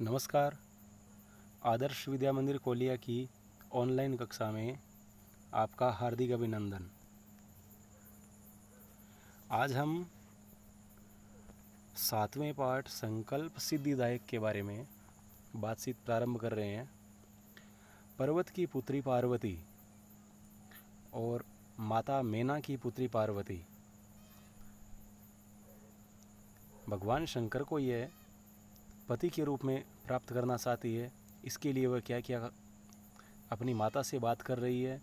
नमस्कार आदर्श विद्या मंदिर कोलिया की ऑनलाइन कक्षा में आपका हार्दिक अभिनंदन आज हम सातवें पाठ संकल्प सिद्धिदायक के बारे में बातचीत प्रारंभ कर रहे हैं पर्वत की पुत्री पार्वती और माता मेना की पुत्री पार्वती भगवान शंकर को यह पति के रूप में प्राप्त करना चाहती है इसके लिए वह क्या क्या अपनी माता से बात कर रही है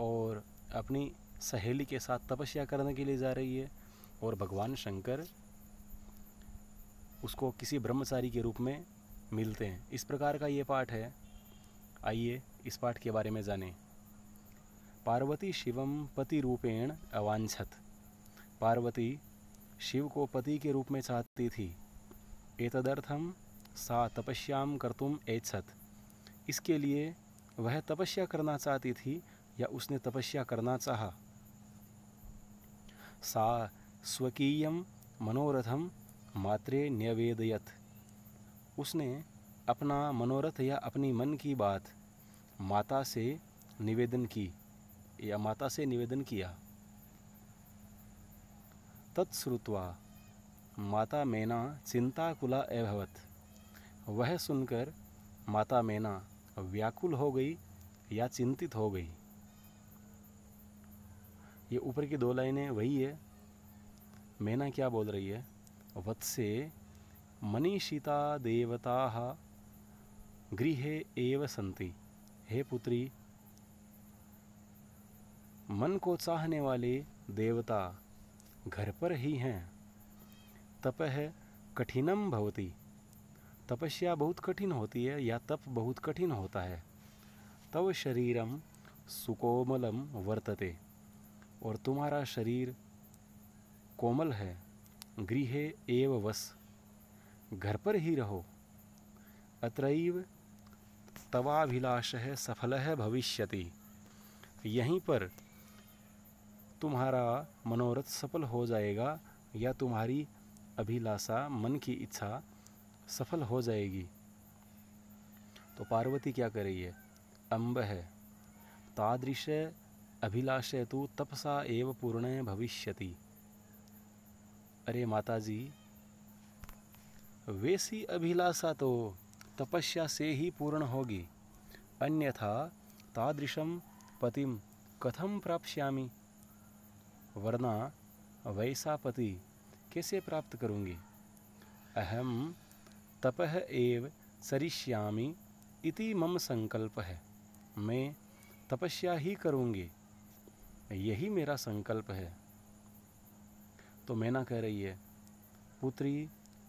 और अपनी सहेली के साथ तपस्या करने के लिए जा रही है और भगवान शंकर उसको किसी ब्रह्मचारी के रूप में मिलते हैं इस प्रकार का ये पाठ है आइए इस पाठ के बारे में जानें पार्वती शिवम पति रूपेण अवांछत पार्वती शिव को पति के रूप में चाहती थी एतदर्थम सा तपस्याम कर्तुम एच्छत इसके लिए वह तपस्या करना चाहती थी या उसने तपस्या करना चाहा सा स्वकीय मनोरथम मात्रे न्यवेदयत उसने अपना मनोरथ या अपनी मन की बात माता से निवेदन की या माता से निवेदन किया तत्श्रुवा माता मैना चिंताकुला अभवत वह सुनकर माता मैना व्याकुल हो गई या चिंतित हो गई ये ऊपर की दो लाइनें वही है मैना क्या बोल रही है वत्से मनीषिता देवता गृह एव संति हे पुत्री मन को चाहने वाले देवता घर पर ही हैं तपह कठिनम भवती तपस्या बहुत कठिन होती है या तप बहुत कठिन होता है तव शरीरम सुकोमलम वर्तते और तुम्हारा शरीर कोमल है गृह एव वस घर पर ही रहो अत्रैव तवाभिलाष है सफल है भविष्यति यहीं पर तुम्हारा मनोरथ सफल हो जाएगा या तुम्हारी अभिलाषा मन की इच्छा सफल हो जाएगी तो पार्वती क्या कर रही है अम्ब है तादृश अभिलाषय तो तपसा एव पूर्ण भविष्यति अरे माता जी वैसी अभिलाषा तो तपस्या से ही पूर्ण होगी अन्यथा तादृशम पतिम कथम प्राप्यामी वरना वैसा पति कैसे प्राप्त करूँगी अहम तपह एव सरिष्यामी इति मम संकल्प है मैं तपस्या ही करूँगी यही मेरा संकल्प है तो मैना कह रही है पुत्री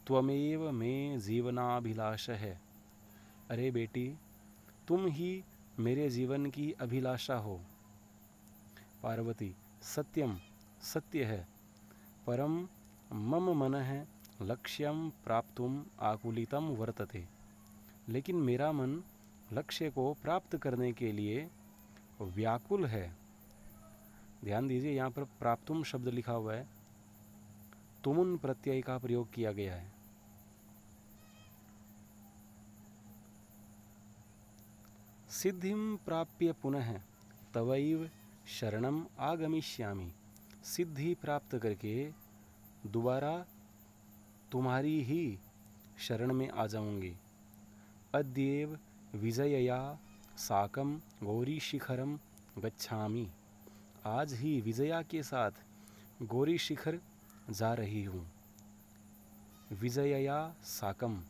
त्वमेव में जीवनाभिलाष है अरे बेटी तुम ही मेरे जीवन की अभिलाषा हो पार्वती सत्यम सत्य है परम मम मन है लक्ष्यम प्राप्तुम आकुलितम वर्तते लेकिन मेरा मन लक्ष्य को प्राप्त करने के लिए व्याकुल है ध्यान दीजिए यहाँ पर प्राप्तुम शब्द लिखा हुआ है तुमुन प्रत्यय का प्रयोग किया गया है सिद्धिम प्राप्य पुनः तवैव शरणम आगमिष्यामी सिद्धि प्राप्त करके दोबारा तुम्हारी ही शरण में आ जाऊंगी अद्यव विजयया साकम गौरी शिखरम गच्छामी आज ही विजया के साथ गौरी शिखर जा रही हूँ विजयया साकम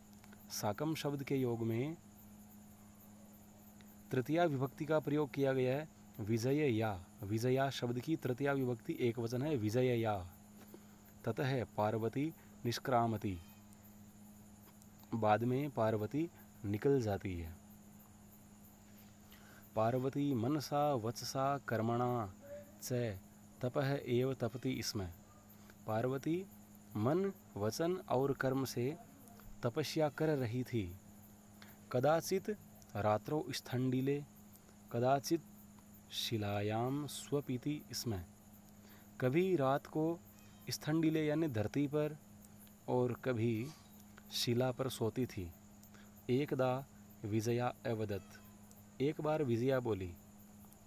साकम शब्द के योग में तृतीया विभक्ति का प्रयोग किया गया है विजय या विजया शब्द की तृतीया विभक्ति एक वचन है विजय या ततः पार्वती निष्क्रामती बाद में पार्वती निकल जाती है पार्वती मनसा वत्सा कर्मणा च तपह एव तपति इसमें पार्वती मन वचन और कर्म से तपस्या कर रही थी कदाचित रात्रो स्थंडिले कदाचित शिलायाम स्वपीति इसमें कभी रात को स्थंडिले यानी धरती पर और कभी शिला पर सोती थी एक दा विजया अवदत एक बार विजया बोली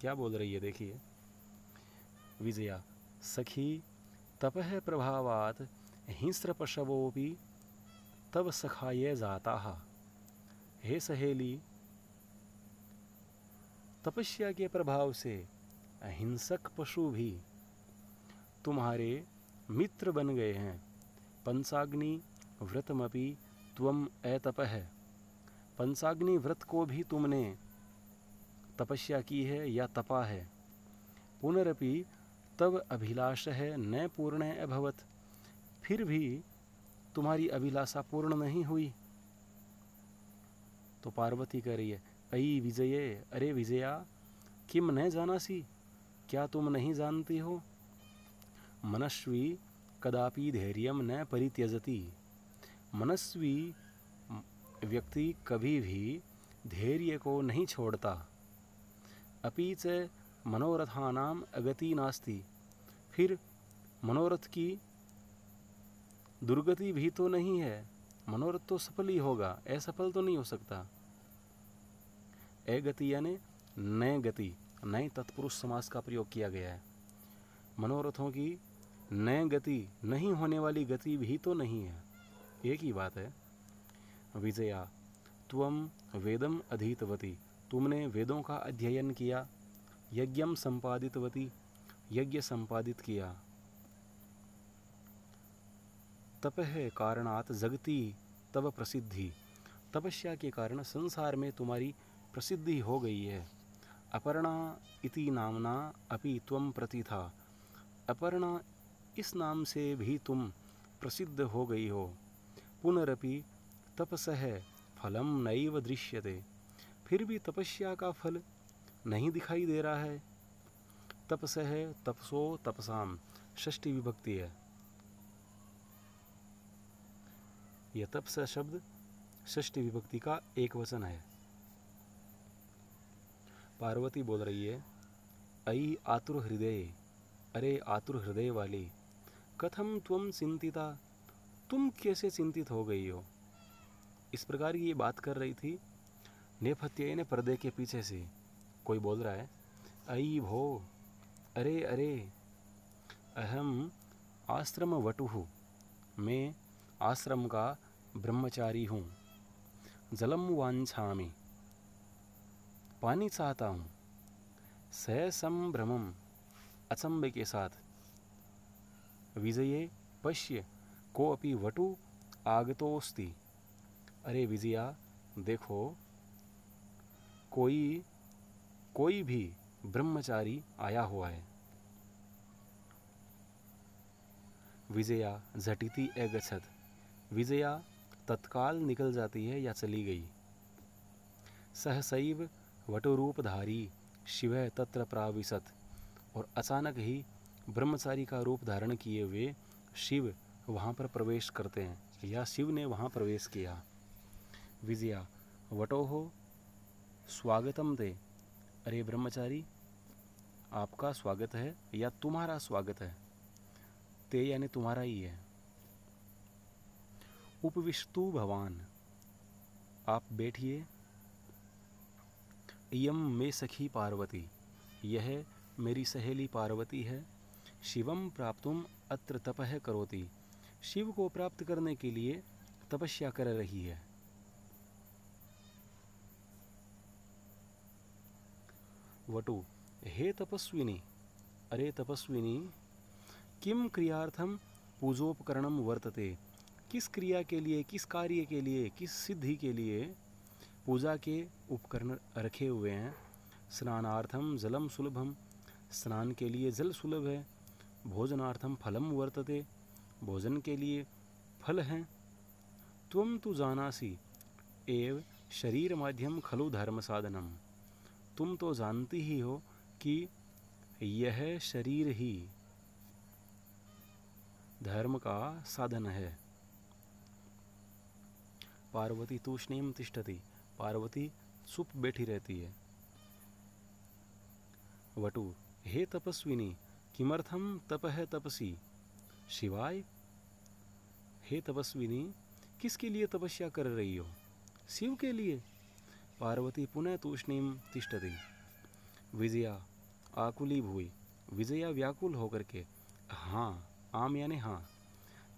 क्या बोल रही है देखिए विजया सखी तपह प्रभावात भी तब सखाए जाता हे सहेली तपस्या के प्रभाव से अहिंसक पशु भी तुम्हारे मित्र बन गए हैं पंसाग्नि व्रतमपि त्वम है पंसाग्नि व्रत को भी तुमने तपस्या की है या तपा है पुनरपि तब अभिलाष है न पूर्ण अभवत फिर भी तुम्हारी अभिलाषा पूर्ण नहीं हुई तो पार्वती कह रही है अई विजये अरे विजया किम न जानासी क्या तुम नहीं जानती हो मनस्वी कदापि धैर्य न परित्यजति मनस्वी व्यक्ति कभी भी धैर्य को नहीं छोड़ता अपि च मनोरथानाम अगति नास्ति फिर मनोरथ की दुर्गति भी तो नहीं है मनोरथ तो सफल ही होगा असफल तो नहीं हो सकता ए गति यानी नए गति नए तत्पुरुष समास का प्रयोग किया गया है मनोरथों की नए गति नहीं होने वाली गति भी तो नहीं है एक ही बात है विजया तुम वेदम अधीतवती तुमने वेदों का अध्ययन किया यज्ञम संपादितवती यज्ञ संपादित किया तपह कारणात जगती तब प्रसिद्धि तपस्या के कारण संसार में तुम्हारी प्रसिद्धि हो गई है अपर्णा इति नामना अपि तव प्रति था अपर्णा इस नाम से भी तुम प्रसिद्ध हो गई हो पुनरपि तपसह फलम नैव दृश्यते फिर भी तपस्या का फल नहीं दिखाई दे रहा है तपस है तपसो तपसाम षष्टि विभक्ति है यह तपस शब्द षष्टि विभक्ति का एक वचन है पार्वती बोल रही है अई आतुर हृदय अरे आतुर हृदय वाली कथम तुम चिंतिता तुम कैसे चिंतित हो गई हो इस प्रकार की ये बात कर रही थी नेफत्य ने पर्दे के पीछे से कोई बोल रहा है अई भो अरे अरे अहम आश्रम वटु मैं आश्रम का ब्रह्मचारी हूँ जलम वांछामी पानी चाहता हूँ सहसम भ्रमम अचंब के साथ विजये पश्य को अपी वटु आगतोस्ति अरे विजया देखो कोई कोई भी ब्रह्मचारी आया हुआ है विजया झटिति अगछत विजया तत्काल निकल जाती है या चली गई सहसैव वटुरूपधारी शिव तत्र प्राविशत और अचानक ही ब्रह्मचारी का रूप धारण किए हुए शिव वहाँ पर प्रवेश करते हैं या शिव ने वहाँ प्रवेश किया विजया वटोहो स्वागतम दे अरे ब्रह्मचारी आपका स्वागत है या तुम्हारा स्वागत है ते यानी तुम्हारा ही है उपविष्टु भवान आप बैठिए यम मे सखी पार्वती यह मेरी सहेली पार्वती है शिवम प्राप्त अत्र तप करोति शिव को प्राप्त करने के लिए तपस्या कर रही है वटु हे तपस्विनी अरे तपस्विनी किम क्रियार्थम पूजोपकरण वर्तते किस क्रिया के लिए किस कार्य के लिए किस सिद्धि के लिए पूजा के उपकरण रखे हुए हैं स्नानार्थम जलम सुलभम स्नान के लिए जल सुलभ है भोजनार्थम फलम वर्तते भोजन के लिए फल हैं तुम तो जानासी एव शरीर माध्यम खलु धर्म साधनम तुम तो जानती ही हो कि यह शरीर ही धर्म का साधन है पार्वती तूष्णीम तिष्ठती पार्वती सुप बैठी रहती है वटु हे तपस्विनी किमर्थम है तपसी शिवाय हे तपस्विनी किसके लिए तपस्या कर रही हो शिव के लिए पार्वती पुनः तूषणीम दी विजया आकुली भूई विजया व्याकुल होकर के हाँ आम यानी हाँ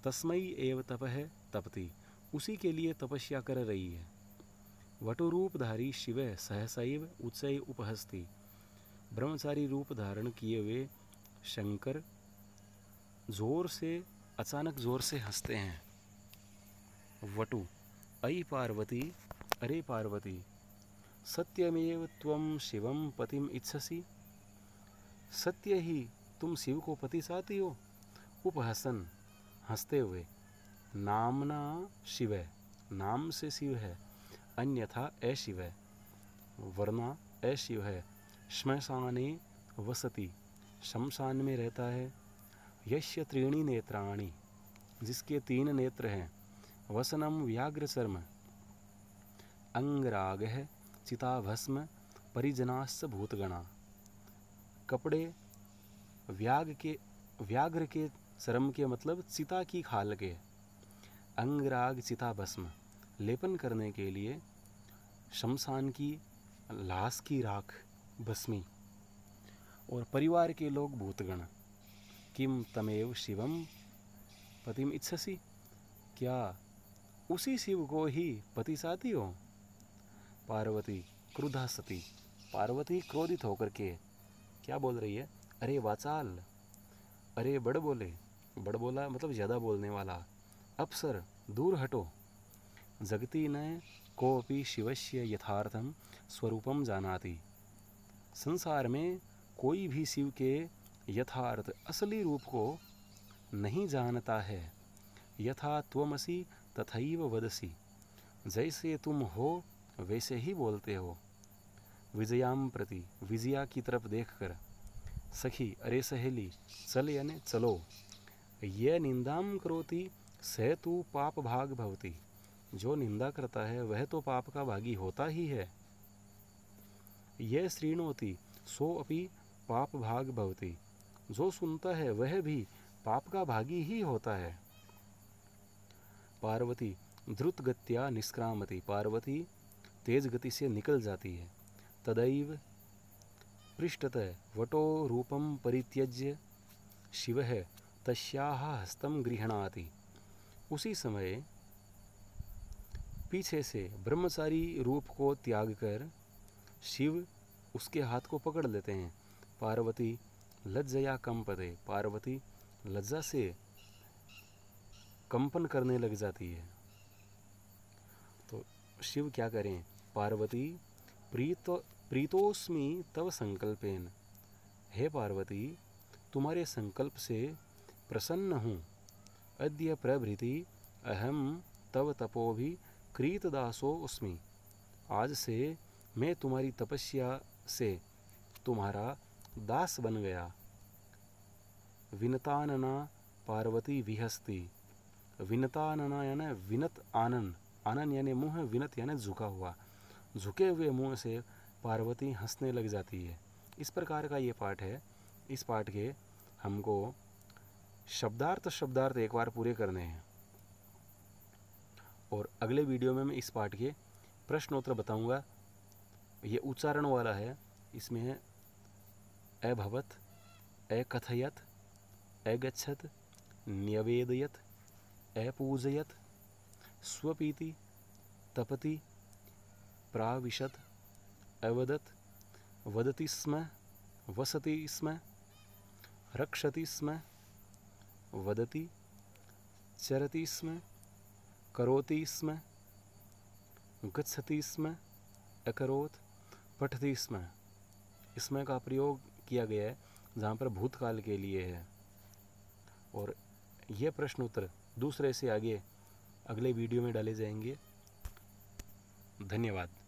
तस्मयी एव है तपती उसी के लिए तपस्या कर रही है वटुरूपधारी शिव सहसैव उत्सय उपहस्ती ब्रह्मचारी रूप धारण किए हुए शंकर जोर से अचानक जोर से हंसते हैं वटु अई पार्वती अरे पार्वती सत्यमेव तम शिवम पतिम इच्छसी सत्य ही तुम शिव को पति चाहती हो उपहसन हंसते हुए नामना शिव है नाम से शिव है अन्यथा अशिव है वरना अशिव है श्मशाने वसती शमशान में रहता है यश्य त्रीणी नेत्राणी जिसके तीन नेत्र हैं वसनम व्याघ्र शर्म अंगराग है चिताभस्म परिजनास् भूतगणा कपड़े व्याग के व्याघ्र के शर्म के मतलब चिता की खाल के अंगराग चिताभस्म लेपन करने के लिए शमशान की लाश की राख भस्मी और परिवार के लोग भूतगण किम तमेव शिवम पतिम इच्छसी क्या उसी शिव को ही पति साथी हो पार्वती क्रुधा सती पार्वती क्रोधित होकर के क्या बोल रही है अरे वाचाल अरे बड़ बोले बड़ बोला मतलब ज़्यादा बोलने वाला अपसर दूर हटो जगती न कोपि शिवस्य यथार्थम स्वरूपम जानाती संसार में कोई भी शिव के यथार्थ असली रूप को नहीं जानता है यथा त्वमसि तथैव वदसी जैसे तुम हो वैसे ही बोलते हो विजयाम प्रति विजया की तरफ देखकर सखी अरे सहेली चल यानी चलो ये निंदाम करोति सह तू पाप भाग भवती जो निंदा करता है वह तो पाप का भागी होता ही है यह श्रीणोति सो अपि पाप भाग भवती जो सुनता है वह भी पाप का भागी ही होता है पार्वती द्रुत गत्या निष्क्रामती पार्वती तेज गति से निकल जाती है तदैव पृष्ठतः वटो रूपम परित्यज्य शिव है तस्याह हस्तम गृहणाति उसी समय पीछे से ब्रह्मचारी रूप को त्याग कर शिव उसके हाथ को पकड़ लेते हैं पार्वती लज्जया कंपते पार्वती लज्जा से कंपन करने लग जाती है तो शिव क्या करें पार्वती प्रीत प्रीतोस्मी तव संकल्पेन हे पार्वती तुम्हारे संकल्प से प्रसन्न हूँ अद्य प्रभृति अहम तव भी क्रीतदासो उसमी आज से मैं तुम्हारी तपस्या से तुम्हारा दास बन गया विनतानना पार्वती विहस्ती नना यानी विनत आनंद आनंद यानी मुँह विनत यानी झुका हुआ झुके हुए मुँह से पार्वती हंसने लग जाती है इस प्रकार का ये पाठ है इस पाठ के हमको शब्दार्थ शब्दार्थ एक बार पूरे करने हैं और अगले वीडियो में मैं इस पाठ के प्रश्नोत्तर बताऊंगा ये उच्चारण वाला है इसमें अभवत अकथयत अगछत न्यवेदयत अपूजयत स्वपीति तपति प्राविशत अवदत वदति स्म वसति स्म रक्षति स्म वदति चरति स्म करोति स्म गच्छति स्म अकरोत् पठति स्म इसमें का प्रयोग किया गया है जहाँ पर भूतकाल के लिए है और यह प्रश्न उत्तर दूसरे से आगे अगले वीडियो में डाले जाएंगे धन्यवाद